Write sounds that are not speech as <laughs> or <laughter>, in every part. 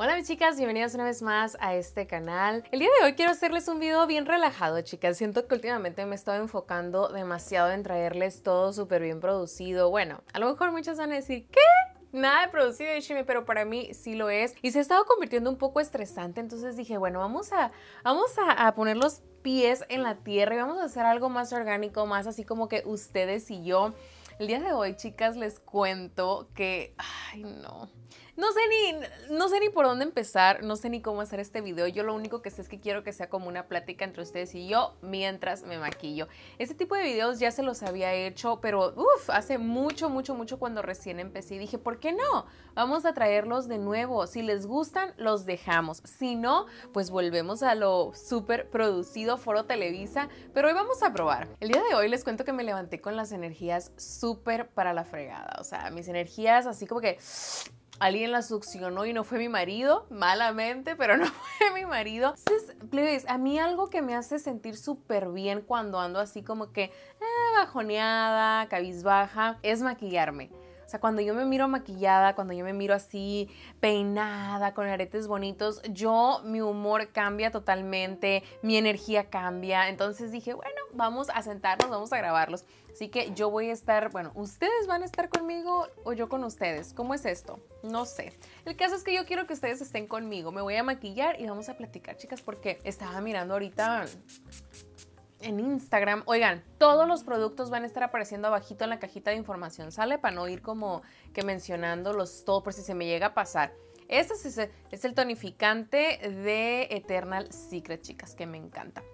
Hola mis chicas, bienvenidas una vez más a este canal. El día de hoy quiero hacerles un video bien relajado, chicas. Siento que últimamente me he estado enfocando demasiado en traerles todo súper bien producido. Bueno, a lo mejor muchas van a decir, ¿qué? nada de producido de pero para mí sí lo es. Y se ha estado convirtiendo un poco estresante, entonces dije, bueno, vamos a, vamos a, poner los pies en la tierra y vamos a hacer algo más orgánico, más así como que ustedes y yo. El día de hoy, chicas, les cuento que, ay no, no sé ni, no sé ni por dónde empezar, no sé ni cómo hacer este video. Yo lo único que sé es que quiero que sea como una plática entre ustedes y yo mientras me maquillo. Este tipo de videos ya se los había hecho, pero uff, hace mucho, mucho, mucho cuando recién empecé. Y dije, ¿por qué no? Vamos a traerlos de nuevo. Si les gustan, los dejamos. Si no, pues volvemos a lo súper producido Foro Televisa. Pero hoy vamos a probar. El día de hoy les cuento que me levanté con las energías súper para la fregada. O sea, mis energías así como que alguien la succionó y no fue mi marido, malamente, pero no <laughs> fue mi marido. Entonces, a mí algo que me hace sentir súper bien cuando ando así como que eh, bajoneada, cabizbaja, es maquillarme. O sea, cuando yo me miro maquillada, cuando yo me miro así peinada, con aretes bonitos, yo, mi humor cambia totalmente, mi energía cambia. Entonces dije, bueno, vamos a sentarnos, vamos a grabarlos. Así que yo voy a estar, bueno, ustedes van a estar conmigo o yo con ustedes. ¿Cómo es esto? No sé. El caso es que yo quiero que ustedes estén conmigo. Me voy a maquillar y vamos a platicar, chicas, porque estaba mirando ahorita en Instagram. Oigan, todos los productos van a estar apareciendo abajito en la cajita de información, ¿sale? Para no ir como que mencionándolos todo por si se me llega a pasar. Este es el tonificante de Eternal Secret, chicas, que me encanta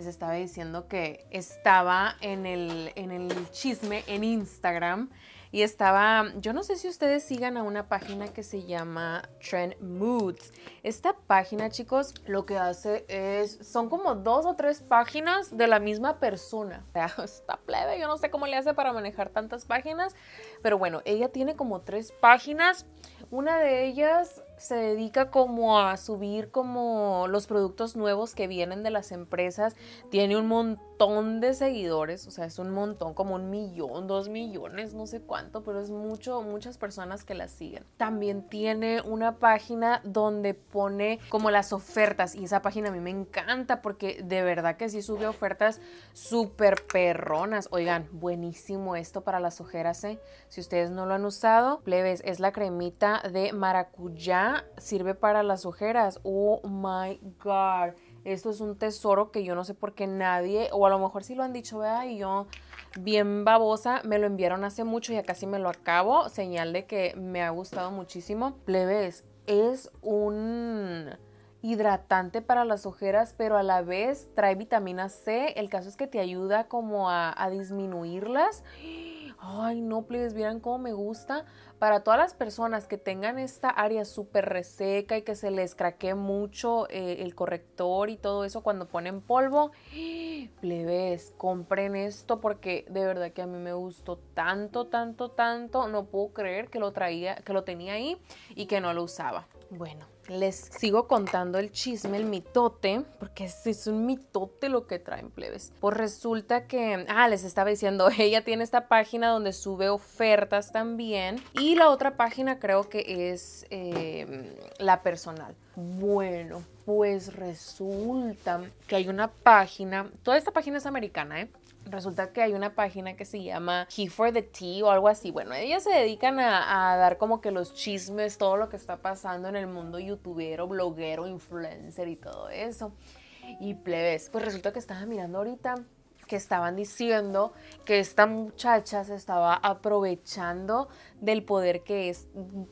les estaba diciendo que estaba en el, en el chisme en Instagram y estaba, yo no sé si ustedes sigan a una página que se llama Trend Moods. Esta página, chicos, lo que hace es, son como dos o tres páginas de la misma persona. O <laughs> sea, está plebe, yo no sé cómo le hace para manejar tantas páginas, pero bueno, ella tiene como tres páginas. Una de ellas se dedica como a subir como los productos nuevos que vienen de las empresas. Tiene un montón de seguidores, o sea, es un montón, como un millón, dos millones, no sé cuánto, pero es mucho, muchas personas que la siguen. También tiene una página donde pone como las ofertas y esa página a mí me encanta porque de verdad que sí sube ofertas súper perronas. Oigan, buenísimo esto para las ojeras, ¿eh? Si ustedes no lo han usado, plebes, es la cremita de maracuyá sirve para las ojeras. Oh my God. Esto es un tesoro que yo no sé por qué nadie, o a lo mejor sí lo han dicho, vea, y yo bien babosa, me lo enviaron hace mucho y acá casi me lo acabo. Señal de que me ha gustado muchísimo. Plebes, es un hidratante para las ojeras, pero a la vez trae vitamina C. El caso es que te ayuda como a, a disminuirlas. Ay, no, plebes, vieran cómo me gusta. Para todas las personas que tengan esta área súper reseca y que se les craquee mucho eh, el corrector y todo eso cuando ponen polvo, plebes, compren esto porque de verdad que a mí me gustó tanto, tanto, tanto. No puedo creer que lo traía, que lo tenía ahí y que no lo usaba. Bueno, les sigo contando el chisme, el mitote, porque es, un mitote lo que traen plebes. Pues resulta que, ah, les estaba diciendo, <laughs> ella tiene esta página donde sube ofertas también y la otra página creo que es em, la personal. Bueno, pues resulta que hay una página, toda esta página es americana, ¿eh? Resulta que hay una página que se llama He for the Tea o algo así. Bueno, ellas se dedican a, dar como que los chismes, todo lo que está pasando en el mundo youtubero, bloguero, influencer y todo eso. Y plebes, pues resulta que estaba mirando ahorita que estaban diciendo que esta muchacha se estaba aprovechando del poder que es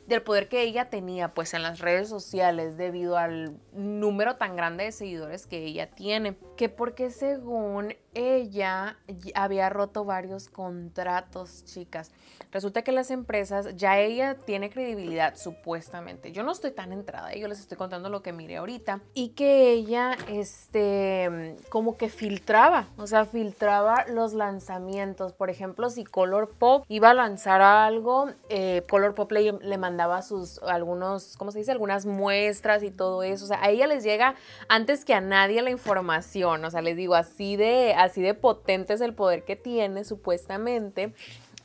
del poder que ella tenía pues en las redes sociales debido al número tan grande de seguidores que ella tiene que porque según ella había roto varios contratos chicas resulta que las empresas ya ella tiene credibilidad supuestamente yo no estoy tan entrada yo les estoy contando lo que miré ahorita y que ella este como que filtraba o sea filtraba los lanzamientos por ejemplo si Color Pop iba a lanzar algo eh, Color Pop le, mandaba sus algunos, ¿cómo se dice? Algunas muestras y todo eso. O sea, a ella les llega antes que a nadie la información. O sea, les digo, así de, así de potente es el poder que tiene, supuestamente.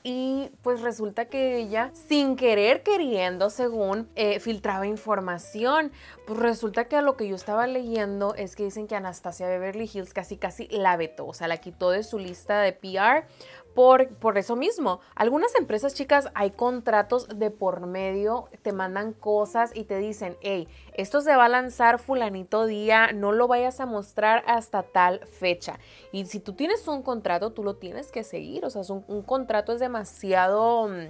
Y pues resulta que ella, sin querer queriendo, según, eh, filtraba información. Pues resulta que a lo que yo estaba leyendo es que dicen que Anastasia Beverly Hills casi casi la vetó, o sea, la quitó de su lista de PR por, eso mismo, algunas empresas chicas hay contratos de por medio, te mandan cosas y te dicen, hey, esto se va a lanzar fulanito día, no lo vayas a mostrar hasta tal fecha. Y si tú tienes un contrato, tú lo tienes que seguir, o sea, un, un contrato es demasiado mm,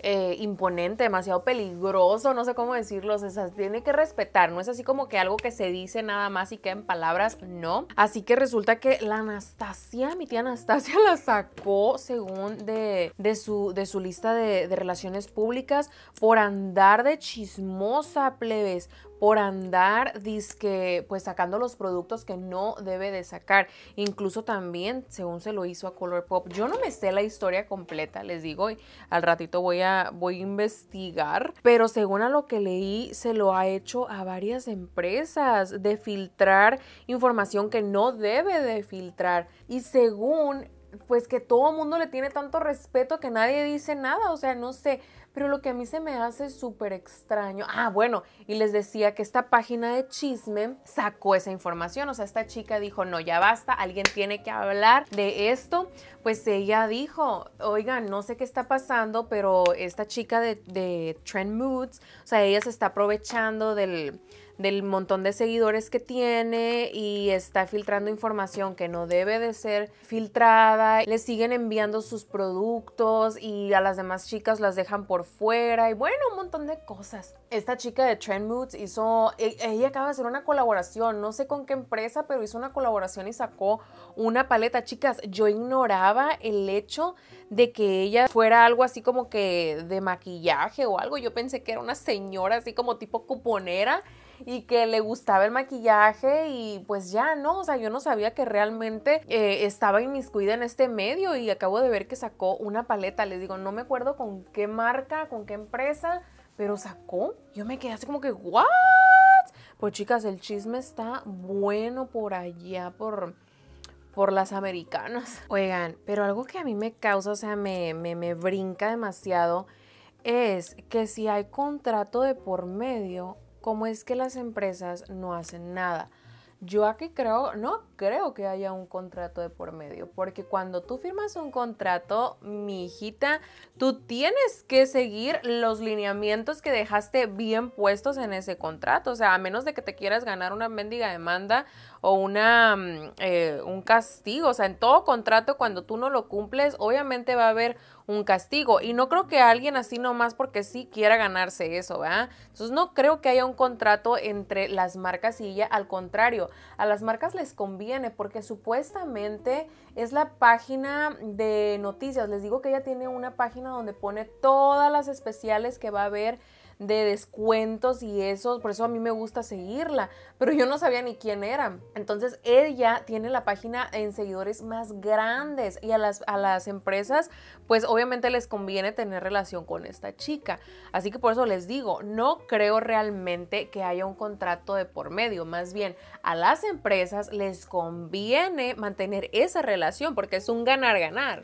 eh, imponente, demasiado peligroso, no sé cómo decirlo, tiene que respetar, no es así como que algo que se dice nada más y que en palabras, no. Así que resulta que la Anastasia, mi tía Anastasia, <laughs> la sacó según de, su, lista de, de relaciones públicas por andar de chismosa, plebes, por andar disque pues sacando los productos que no debe de sacar. Incluso también, según se lo hizo a Color Pop. Yo no me sé la historia completa, les digo, al ratito voy a voy a investigar, pero según a lo que leí se lo ha hecho a varias empresas de filtrar información que no debe de filtrar y según pues que todo el mundo le tiene tanto respeto que nadie dice nada, o sea, no sé, pero lo que a mí se me hace súper extraño, ah, bueno, y les decía que esta página de chisme sacó esa información, o sea, esta chica dijo, no, ya basta, alguien tiene que hablar de esto, pues ella dijo, oigan, no sé qué está pasando, pero esta chica de, de Trend Moods, o sea, ella se está aprovechando del del montón de seguidores que tiene y está filtrando información que no debe de ser filtrada. Le siguen enviando sus productos y a las demás chicas las dejan por fuera y bueno, un montón de cosas. Esta chica de Trend Moods hizo, e, ella acaba de hacer una colaboración, no sé con qué empresa, pero hizo una colaboración y sacó una paleta. Chicas, yo ignoraba el hecho de que ella fuera algo así como que de maquillaje o algo. Yo pensé que era una señora así como tipo cuponera y que le gustaba el maquillaje y pues ya, ¿no? O sea, yo no sabía que realmente eh, estaba inmiscuida en este medio y acabo de ver que sacó una paleta, les digo, no me acuerdo con qué marca, con qué empresa, pero sacó. Yo me quedé así como que, ¿what? Pues chicas, el chisme está bueno por allá, por por las americanas. Oigan, pero algo que a mí me causa, o sea, me, me, me, brinca demasiado, es que si hay contrato de por medio, ¿Cómo es que las empresas no hacen nada? Yo aquí creo, no creo que haya un contrato de por medio, porque cuando tú firmas un contrato, mi hijita, tú tienes que seguir los lineamientos que dejaste bien puestos en ese contrato. O sea, a menos de que te quieras ganar una mendiga demanda o una, mm, eh, un castigo. O sea, en todo contrato, cuando tú no lo cumples, obviamente va a haber un castigo. Y no creo que alguien así nomás porque sí quiera ganarse eso, ¿verdad? Entonces no creo que haya un contrato entre las marcas y ella. Al contrario, a las marcas les conviene porque supuestamente es la página de noticias. Les digo que ella tiene una página donde pone todas las especiales que va a haber de descuentos y eso, por eso a mí me gusta seguirla, pero yo no sabía ni quién era. Entonces ella tiene la página en seguidores más grandes y a las, a las empresas pues obviamente les conviene tener relación con esta chica. Así que por eso les digo, no creo realmente que haya un contrato de por medio, más bien a las empresas les conviene mantener esa relación porque es un ganar-ganar.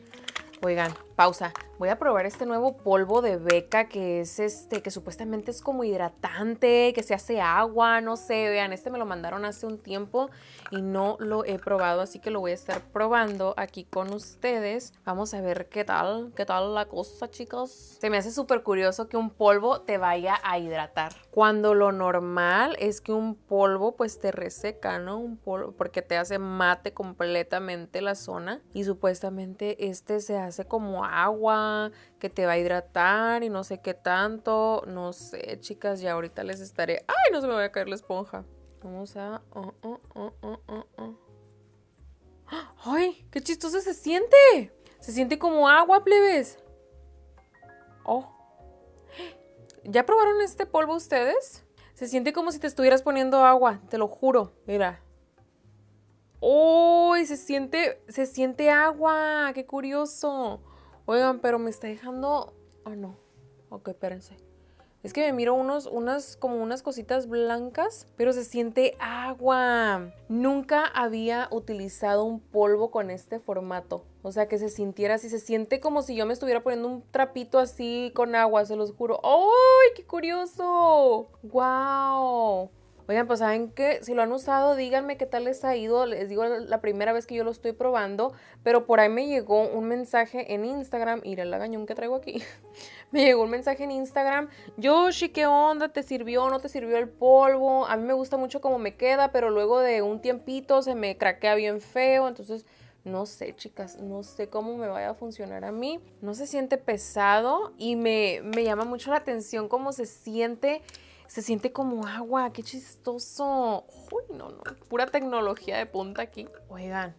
Oigan, pausa. Voy a probar este nuevo polvo de beca que es este, que supuestamente es como hidratante, que se hace agua, no sé, vean, este me lo mandaron hace un tiempo y no lo he probado, así que lo voy a estar probando aquí con ustedes. Vamos a ver qué tal, qué tal la cosa, chicos. Se me hace súper curioso que un polvo te vaya a hidratar, cuando lo normal es que un polvo pues te reseca, ¿no? Un polvo, porque te hace mate completamente la zona y supuestamente este se hace como agua, que te va a hidratar y no sé qué tanto. No sé, chicas, ya ahorita les estaré. ¡Ay, no se me va a caer la esponja! Vamos a. Oh, oh, oh, ¡Ay! ¡Qué chistoso se siente! Se siente como agua, plebes. Oh. ¿Ya probaron este polvo ustedes? Se siente como si te estuvieras poniendo agua, te lo juro. Mira. ¡Uy! se siente. Se siente agua. ¡Qué curioso! Oigan, pero me está dejando. Oh no. Ok, espérense. Es que me miro unos, unas, como unas cositas blancas, pero se siente agua. Nunca había utilizado un polvo con este formato. O sea, que se sintiera así. Se siente como si yo me estuviera poniendo un trapito así con agua, se los juro. ¡Ay, qué curioso! ¡Wow! Oigan, pues saben que si lo han usado, díganme qué tal les ha ido. Les digo la primera vez que yo lo estoy probando, pero por ahí me llegó un mensaje en Instagram. Mira el gañón que traigo aquí. <laughs> me llegó un mensaje en Instagram. Yoshi, ¿qué onda? ¿Te sirvió? ¿No te sirvió el polvo? A mí me gusta mucho cómo me queda, pero luego de un tiempito se me craquea bien feo. Entonces, no sé, chicas, no sé cómo me vaya a funcionar a mí. No se siente pesado y me, me llama mucho la atención cómo se siente se siente como agua, qué chistoso. Uy, no, no, pura tecnología de punta aquí. Oigan,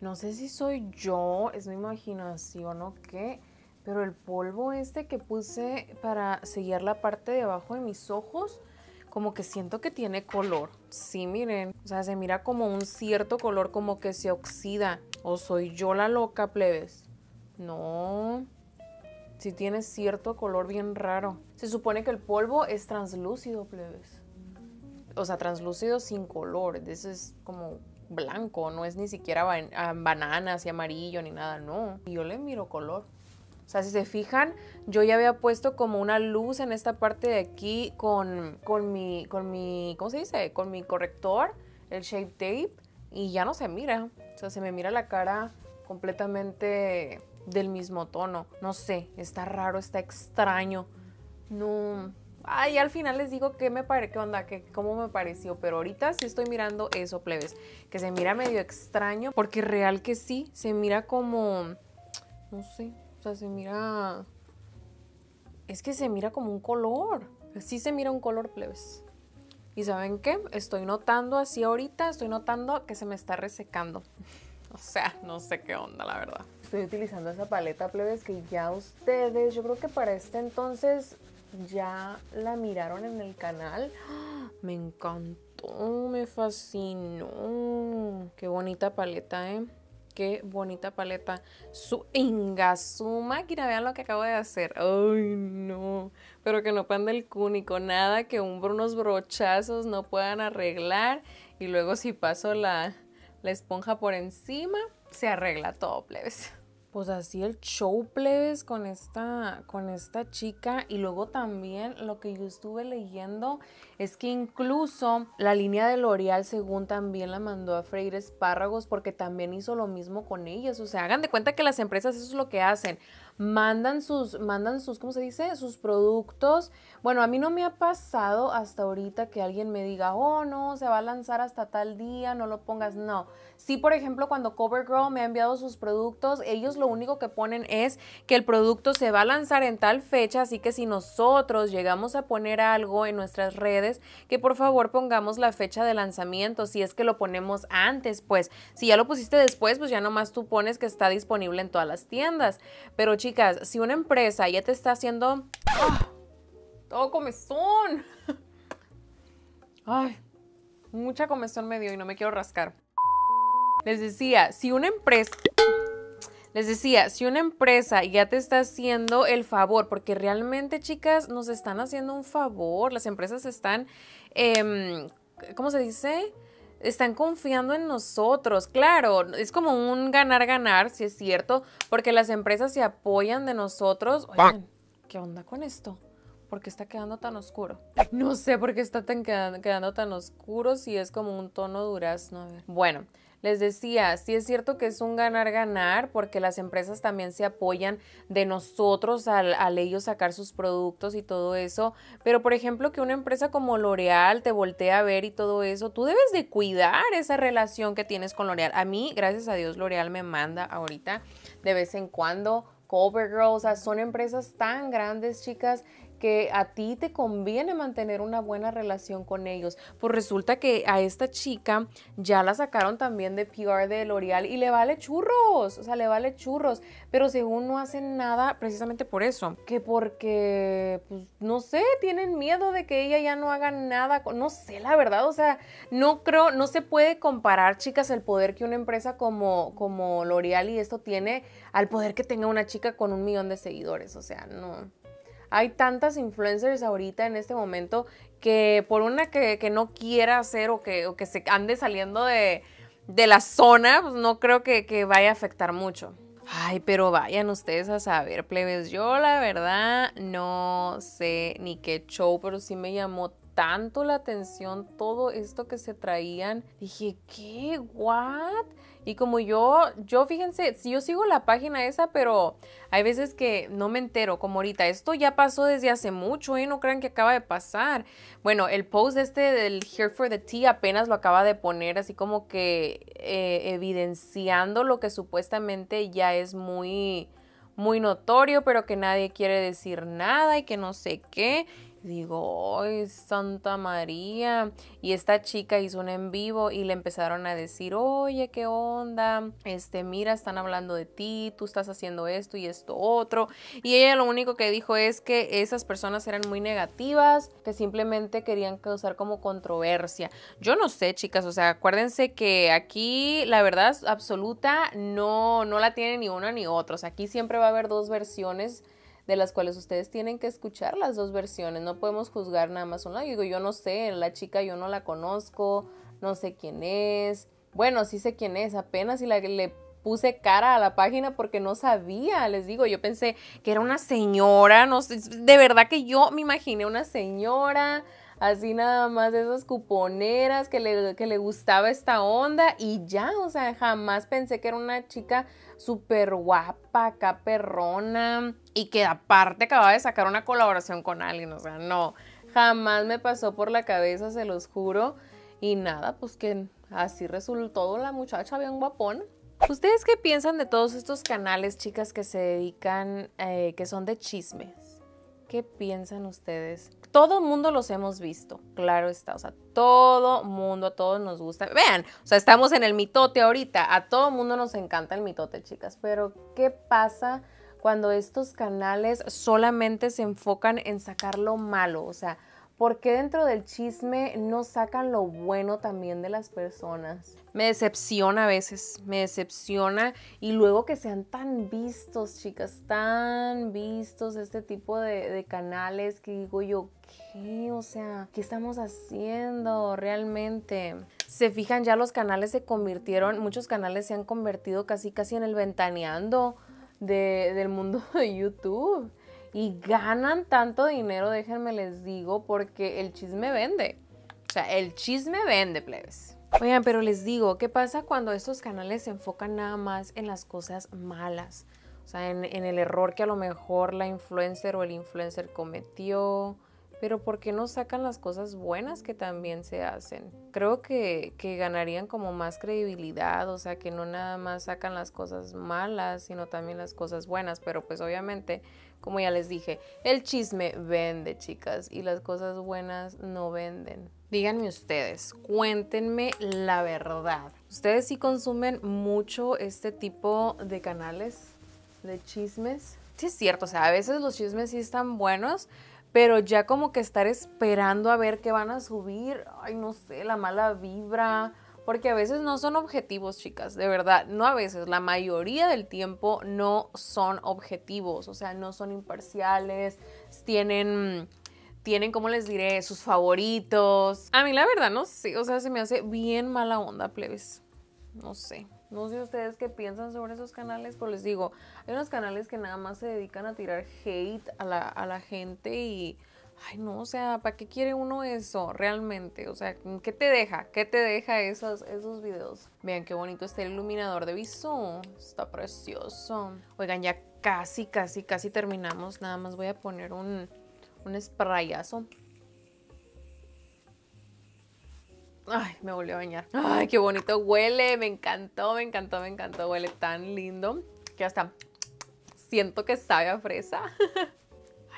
no sé si soy yo, es mi imaginación o qué, pero el polvo este que puse para sellar la parte de abajo de mis ojos, como que siento que tiene color. Sí, miren, o sea, se mira como un cierto color, como que se oxida. ¿O soy yo la loca, plebes? No, sí tiene cierto color bien raro. Se supone que el polvo es translúcido, plebes. O sea, translúcido sin color. Ese es como blanco, no es ni siquiera ah, bananas y amarillo ni nada, no. Y yo le miro color. O sea, si se fijan, yo ya había puesto como una luz en esta parte de aquí con, con, mi, con mi, ¿cómo se dice? Con mi corrector, el Shape Tape, y ya no se mira. O sea, se me mira la cara completamente del mismo tono. No sé, está raro, está extraño no. Ay, al final les digo qué me pare, qué onda, cómo me pareció, pero ahorita sí estoy mirando eso, plebes, que se mira medio extraño, porque real que sí, se mira como, no sé, o sea, se mira, es que se mira como un color, sí se mira un color, plebes. Y saben qué, estoy notando así ahorita, estoy notando que se me está resecando. <laughs> O sea, no sé qué onda, la verdad. Estoy utilizando esa paleta, plebes, que ya ustedes, yo creo que para este entonces ya la miraron en el canal. ¡Ah! Me encantó, me fascinó. Qué bonita paleta, ¿eh? Qué bonita paleta. Su su máquina, vean lo que acabo de hacer. Ay, no. Pero que no panda el cúnico. Nada que un, unos brochazos no puedan arreglar. Y luego si paso la, la esponja por encima, se arregla todo, plebes pues así el show plebes con esta, con esta chica. Y luego también lo que yo estuve leyendo es que incluso la línea de L'Oreal, según también la mandó a Freire espárragos, porque también hizo lo mismo con ellas. O sea, hagan de cuenta que las empresas eso es lo que hacen mandan sus, mandan sus, ¿cómo se dice? Sus productos. Bueno, a mí no me ha pasado hasta ahorita que alguien me diga, oh, no, se va a lanzar hasta tal día, no lo pongas. No. Sí, por ejemplo, cuando CoverGirl me ha enviado sus productos, ellos lo único que ponen es que el producto se va a lanzar en tal fecha, así que si nosotros llegamos a poner algo en nuestras redes, que por favor pongamos la fecha de lanzamiento, si es que lo ponemos antes, pues si ya lo pusiste después, pues ya nomás tú pones que está disponible en todas las tiendas. Pero chicos, chicas, si una empresa ya te está haciendo ah, todo comezón, ay, mucha comezón me dio y no me quiero rascar. Les decía, si una empresa les decía, si una empresa ya te está haciendo el favor, porque realmente chicas nos están haciendo un favor, las empresas están, em, ¿cómo se dice? están confiando en nosotros. Claro, es como un ganar-ganar, si es cierto, porque las empresas se apoyan de nosotros. Oigan, ¿qué onda con esto? ¿Por qué está quedando tan oscuro? No sé por qué está tan quedando, tan oscuro si es como un tono durazno. A ver. Bueno, les decía, sí es cierto que es un ganar-ganar porque las empresas también se apoyan de nosotros al, ellos sacar sus productos y todo eso, pero por ejemplo que una empresa como L'Oreal te voltea a ver y todo eso, tú debes de cuidar esa relación que tienes con L'Oreal. A mí, gracias a Dios, L'Oreal me manda ahorita de vez en cuando. Covergirl, o sea, son empresas tan grandes, chicas, que a ti te conviene mantener una buena relación con ellos. Pues resulta que a esta chica ya la sacaron también de PR de L'Oreal y le vale churros, o sea, le vale churros, pero según no hacen nada precisamente por eso, que porque, pues, no sé, tienen miedo de que ella ya no haga nada, no sé, la verdad, o sea, no creo, no se puede comparar, chicas, el poder que una empresa como, como L'Oreal y esto tiene al poder que tenga una chica con un millón de seguidores, o sea, no. Hay tantas influencers ahorita en este momento que por una que, no quiera hacer o que, se ande saliendo de, la zona, pues no creo que, vaya a afectar mucho. Ay, pero vayan ustedes a saber, plebes. Yo la verdad no sé ni qué show, pero sí me llamó tanto la atención todo esto que se traían. Dije, ¿qué? ¿What? Y como yo, yo fíjense, si yo sigo la página esa, pero hay veces que no me entero, como ahorita, esto ya pasó desde hace mucho ¿eh? no crean que acaba de pasar. Bueno, el post este del Here for the Tea apenas lo acaba de poner, así como que eh, evidenciando lo que supuestamente ya es muy, muy notorio, pero que nadie quiere decir nada y que no sé qué. Digo, ¡ay, Santa María! Y esta chica hizo un en vivo y le empezaron a decir, oye, ¿qué onda? Este, mira, están hablando de ti, tú estás haciendo esto y esto otro. Y ella lo único que dijo es que esas personas eran muy negativas, que simplemente querían causar como controversia. Yo no sé, chicas, o sea, acuérdense que aquí la verdad absoluta no, no la tiene ni una ni otra. O sea, aquí siempre va a haber dos versiones de las cuales ustedes tienen que escuchar las dos versiones. No podemos juzgar nada más una. digo, yo no sé, la chica yo no la conozco, no sé quién es. Bueno, sí sé quién es, apenas y la, le puse cara a la página porque no sabía, les digo, yo pensé que era una señora, no sé, de verdad que yo me imaginé una señora, así nada más de esas cuponeras que le, que le gustaba esta onda y ya, o sea, jamás pensé que era una chica súper guapa, acá y que aparte acababa de sacar una colaboración con alguien, o sea, no, jamás me pasó por la cabeza, se los juro, y nada, pues que así resultó la muchacha bien guapón. ¿Ustedes qué piensan de todos estos canales, chicas, que se dedican, eh, que son de chismes? ¿Qué piensan ustedes? Todo mundo los hemos visto, claro está. O sea, todo mundo, a todos nos gusta. Vean, o sea, estamos en el mitote ahorita. A todo mundo nos encanta el mitote, chicas. Pero, ¿qué pasa cuando estos canales solamente se enfocan en sacar lo malo? O sea, ¿Por qué dentro del chisme no sacan lo bueno también de las personas? Me decepciona a veces, me decepciona. Y luego que sean tan vistos, chicas, tan vistos este tipo de, canales que digo yo, ¿qué? O sea, ¿qué estamos haciendo realmente? Se fijan, ya los canales se convirtieron, muchos canales se han convertido casi casi en el ventaneando del mundo <laughs> de YouTube y ganan tanto dinero, déjenme les digo, porque el chisme vende. O sea, el chisme vende, plebes. Oigan, pero les digo, ¿qué pasa cuando estos canales se enfocan nada más en las cosas malas? O sea, en, el error que a lo mejor la influencer o el influencer cometió, pero ¿por qué no sacan las cosas buenas que también se hacen? Creo que, que, ganarían como más credibilidad, o sea, que no nada más sacan las cosas malas, sino también las cosas buenas, pero pues obviamente como ya les dije, el chisme vende, chicas, y las cosas buenas no venden. Díganme ustedes, cuéntenme la verdad. ¿Ustedes sí consumen mucho este tipo de canales de chismes? Sí es cierto, o sea, a veces los chismes sí están buenos, pero ya como que estar esperando a ver qué van a subir, ay no sé, la mala vibra porque a veces no son objetivos, chicas, de verdad, no a veces, la mayoría del tiempo no son objetivos, o sea, no son imparciales, tienen tienen, cómo les diré, sus favoritos. A mí la verdad, no sé, o sea, se me hace bien mala onda, plebes. No sé. No sé ustedes qué piensan sobre esos canales, pero les digo, hay unos canales que nada más se dedican a tirar hate a la, a la gente y ay no, o sea, ¿para qué quiere uno eso realmente? O sea, ¿qué te deja? ¿Qué te deja esos, esos videos? Vean qué bonito está el iluminador de viso, está precioso. Oigan, ya casi, casi, casi terminamos, nada más voy a poner un, un sprayazo. Ay, me volvió a bañar. Ay, qué bonito huele. Me encantó, me encantó, me encantó. Huele tan lindo que hasta siento que sabe a fresa. <laughs>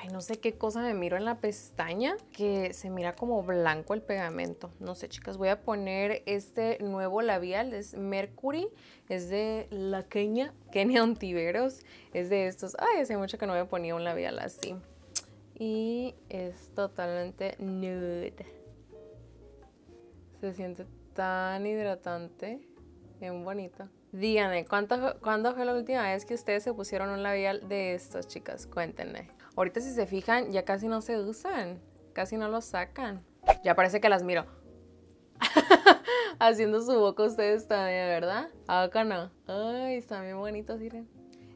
ay, no sé qué cosa me miro en la pestaña que se mira como blanco el pegamento. No sé, chicas, voy a poner este nuevo labial, es Mercury, es de la Kenia, Kenia Ontiveros, es de estos. Ay, hace mucho que no había ponido un labial así. Y es totalmente nude. Se siente tan hidratante, bien bonito. Díganme, ¿cuándo fue la última vez que ustedes se pusieron un labial de estos, chicas? Cuéntenme. Ahorita si se fijan, ya casi no se usan, casi no los sacan. Ya parece que las miro. <laughs> Haciendo su boca ustedes también, ¿verdad? Acá no. Ay, están bien bonitos, miren.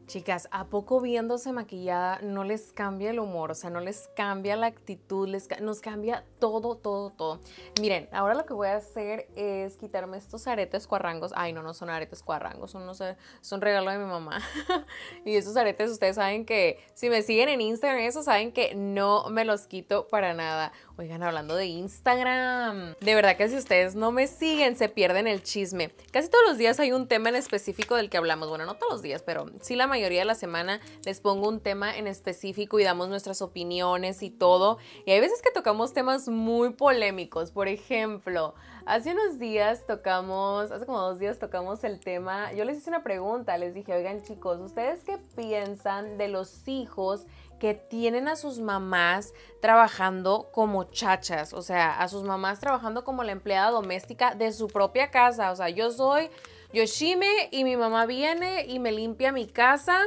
Chicas, ¿a poco viéndose maquillada no les cambia el humor? O sea, no les cambia la actitud, les nos cambia todo, todo, todo. Miren, ahora lo que voy a hacer es quitarme estos aretes cuarrangos. Ay, no, no son aretes cuarrangos, son, sé son regalo de mi mamá. <laughs> y esos aretes, ustedes saben que si me siguen en Instagram, eso saben que no me los quito para nada. Oigan, hablando de Instagram, de verdad que si ustedes no me siguen, se pierden el chisme. Casi todos los días hay un tema en específico del que hablamos. Bueno, no todos los días, pero sí la mayoría de la semana les pongo un tema en específico y damos nuestras opiniones y todo. Y hay veces que tocamos temas muy polémicos. Por ejemplo, hace unos días tocamos, hace como dos días tocamos el tema, yo les hice una pregunta, les dije, oigan chicos, ¿ustedes qué piensan de los hijos? que tienen a sus mamás trabajando como chachas, o sea, a sus mamás trabajando como la empleada doméstica de su propia casa. O sea, yo soy Yoshime y mi mamá viene y me limpia mi casa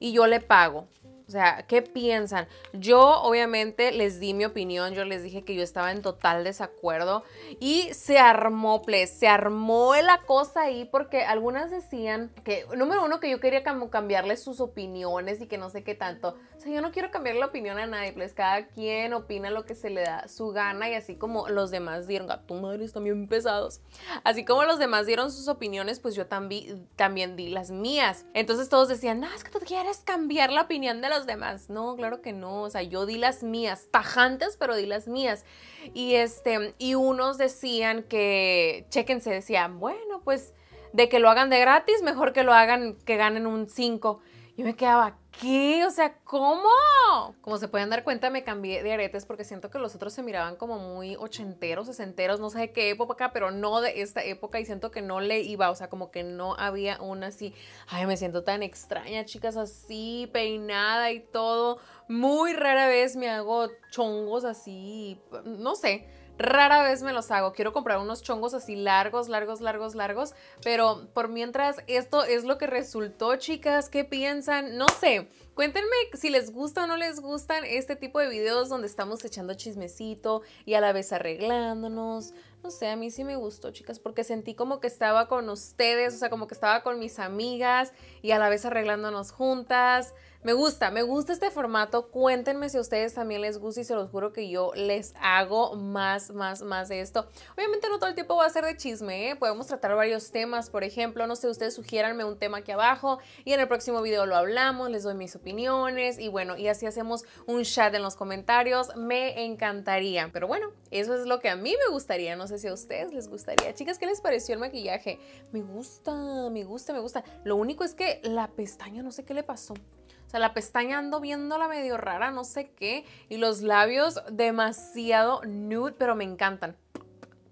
y yo le pago. O sea, ¿qué piensan? Yo obviamente les di mi opinión, yo les dije que yo estaba en total desacuerdo y se armó, ple, se armó la cosa ahí porque algunas decían que, número uno, que yo quería como cambiarles sus opiniones y que no sé qué tanto. O sea, yo no quiero cambiar la opinión a nadie, pues cada quien opina lo que se le da su gana y así como los demás dieron, a ah, tu madre están bien pesados. Así como los demás dieron sus opiniones, pues yo también, también di las mías. Entonces todos decían, no, es que tú quieres cambiar la opinión de la los demás. No, claro que no. O sea, yo di las mías, tajantes, pero di las mías. Y este, y unos decían que, chequense, decían, bueno, pues de que lo hagan de gratis, mejor que lo hagan que ganen un 5. Yo me quedaba, ¿qué? O sea, ¿cómo? Como se pueden dar cuenta, me cambié de aretes porque siento que los otros se miraban como muy ochenteros, sesenteros, no sé de qué época, pero no de esta época y siento que no le iba, o sea, como que no había una así. Ay, me siento tan extraña, chicas, así, peinada y todo. Muy rara vez me hago chongos así, no sé Rara vez me los hago. Quiero comprar unos chongos así largos, largos, largos, largos. Pero por mientras, esto es lo que resultó, chicas. ¿Qué piensan? No sé. Cuéntenme si les gusta o no les gustan este tipo de videos donde estamos echando chismecito y a la vez arreglándonos, no sé, a mí sí me gustó, chicas, porque sentí como que estaba con ustedes, o sea, como que estaba con mis amigas y a la vez arreglándonos juntas. Me gusta, me gusta este formato. Cuéntenme si a ustedes también les gusta y se los juro que yo les hago más, más, más de esto. Obviamente no todo el tiempo va a ser de chisme, ¿eh? podemos tratar varios temas, por ejemplo, no sé, ustedes sugiéranme un tema aquí abajo y en el próximo video lo hablamos, les doy mis opiniones y bueno, y así hacemos un chat en los comentarios. Me encantaría. Pero bueno, eso es lo que a mí me gustaría, no sé a ustedes les gustaría. Chicas, ¿qué les pareció el maquillaje? Me gusta, me gusta, me gusta. Lo único es que la pestaña, no sé qué le pasó. O sea, la pestaña ando viéndola medio rara, no sé qué. Y los labios demasiado nude, pero me encantan.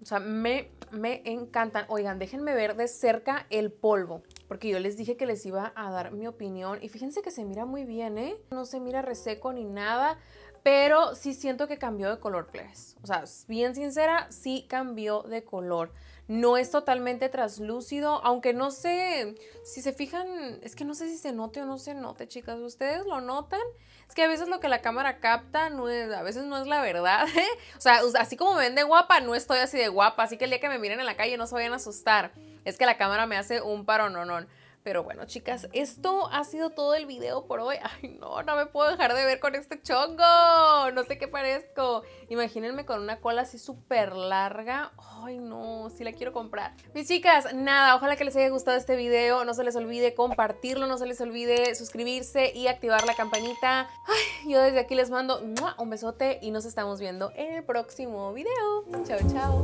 O sea, me, me encantan. Oigan, déjenme ver de cerca el polvo porque yo les dije que les iba a dar mi opinión y fíjense que se mira muy bien, ¿eh? No se mira reseco ni nada, pero sí siento que cambió de color, please. O sea, bien sincera, sí cambió de color. No es totalmente translúcido, aunque no sé si se fijan, es que no sé si se note o no se note, chicas. ¿Ustedes lo notan? Es que a veces lo que la cámara capta no es, a veces no es la verdad. <laughs> ¿eh? O sea, así como me ven de guapa, no estoy así de guapa. Así que el día que me miren en la calle no se vayan a asustar. Es que la cámara me hace un paro, no pero bueno, chicas, esto ha sido todo el video por hoy. Ay, no, no me puedo dejar de ver con este chongo. No sé qué parezco. Imagínenme con una cola así súper larga. Ay, no, sí la quiero comprar. Mis chicas, nada, ojalá que les haya gustado este video. No se les olvide compartirlo, no se les olvide suscribirse y activar la campanita. Ay, yo desde aquí les mando un besote y nos estamos viendo en el próximo video. Chao, chao.